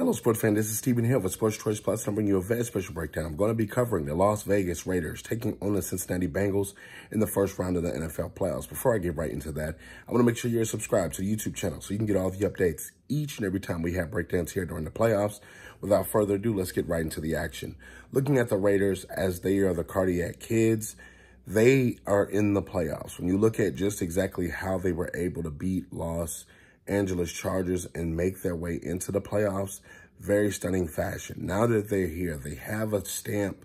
Hello, sports fan. This is Stephen Hill with Sports Choice Plus. I'm bringing you a very special breakdown. I'm going to be covering the Las Vegas Raiders taking on the Cincinnati Bengals in the first round of the NFL playoffs. Before I get right into that, I want to make sure you're subscribed to the YouTube channel so you can get all the updates each and every time we have breakdowns here during the playoffs. Without further ado, let's get right into the action. Looking at the Raiders as they are the cardiac kids, they are in the playoffs. When you look at just exactly how they were able to beat Las Angeles Chargers and make their way into the playoffs. Very stunning fashion. Now that they're here, they have a stamp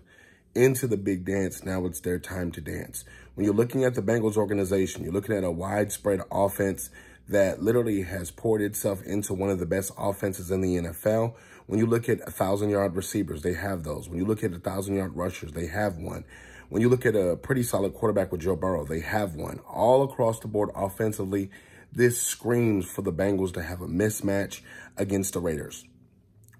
into the big dance. Now it's their time to dance. When you're looking at the Bengals organization, you're looking at a widespread offense that literally has poured itself into one of the best offenses in the NFL. When you look at 1,000-yard receivers, they have those. When you look at 1,000-yard rushers, they have one. When you look at a pretty solid quarterback with Joe Burrow, they have one. All across the board offensively, this screams for the Bengals to have a mismatch against the Raiders.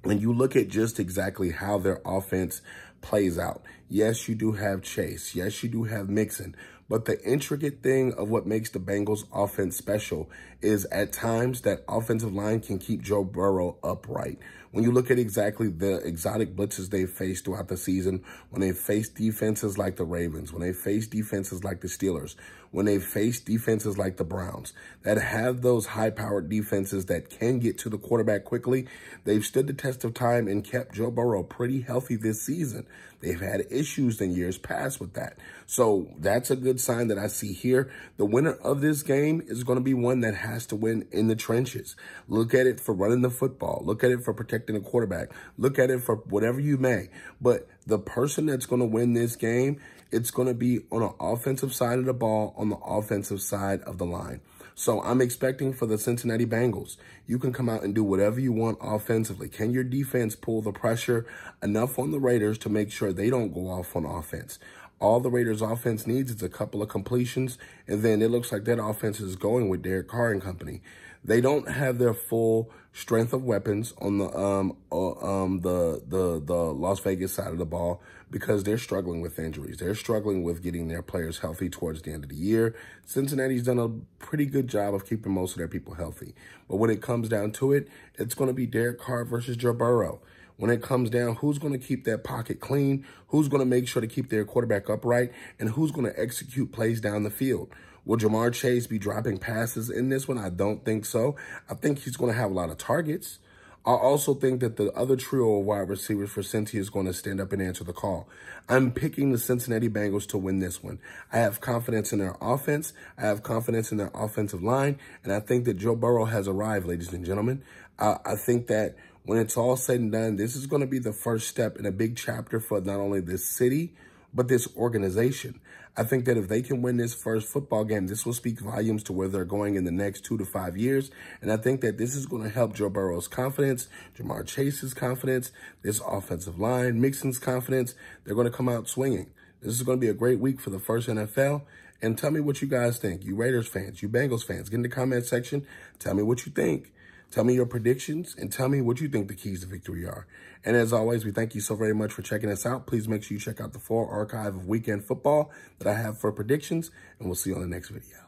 When you look at just exactly how their offense plays out, yes, you do have Chase. Yes, you do have Mixon. But the intricate thing of what makes the Bengals offense special is at times that offensive line can keep Joe Burrow upright. When you look at exactly the exotic blitzes they faced throughout the season, when they faced defenses like the Ravens, when they faced defenses like the Steelers, when they faced defenses like the Browns that have those high-powered defenses that can get to the quarterback quickly, they've stood the test of time and kept Joe Burrow pretty healthy this season. They've had issues in years past with that. So that's a good good sign that I see here. The winner of this game is going to be one that has to win in the trenches. Look at it for running the football. Look at it for protecting the quarterback. Look at it for whatever you may. But the person that's going to win this game, it's going to be on the offensive side of the ball, on the offensive side of the line. So I'm expecting for the Cincinnati Bengals, you can come out and do whatever you want offensively. Can your defense pull the pressure enough on the Raiders to make sure they don't go off on offense? All the Raiders offense needs is a couple of completions, and then it looks like that offense is going with Derek Carr and company. They don't have their full strength of weapons on the um uh, um the the the Las Vegas side of the ball because they're struggling with injuries. They're struggling with getting their players healthy towards the end of the year. Cincinnati's done a pretty good job of keeping most of their people healthy. But when it comes down to it, it's going to be Derek Carr versus Joe Burrow when it comes down, who's going to keep that pocket clean, who's going to make sure to keep their quarterback upright, and who's going to execute plays down the field. Will Jamar Chase be dropping passes in this one? I don't think so. I think he's going to have a lot of targets. I also think that the other trio of wide receivers for Cincy is going to stand up and answer the call. I'm picking the Cincinnati Bengals to win this one. I have confidence in their offense. I have confidence in their offensive line. And I think that Joe Burrow has arrived, ladies and gentlemen. Uh, I think that when it's all said and done, this is going to be the first step in a big chapter for not only this city, but this organization. I think that if they can win this first football game, this will speak volumes to where they're going in the next two to five years. And I think that this is going to help Joe Burrow's confidence, Jamar Chase's confidence, this offensive line, Mixon's confidence. They're going to come out swinging. This is going to be a great week for the first NFL. And tell me what you guys think. You Raiders fans, you Bengals fans, get in the comment section. Tell me what you think. Tell me your predictions and tell me what you think the keys to victory are. And as always, we thank you so very much for checking us out. Please make sure you check out the full archive of weekend football that I have for predictions, and we'll see you on the next video.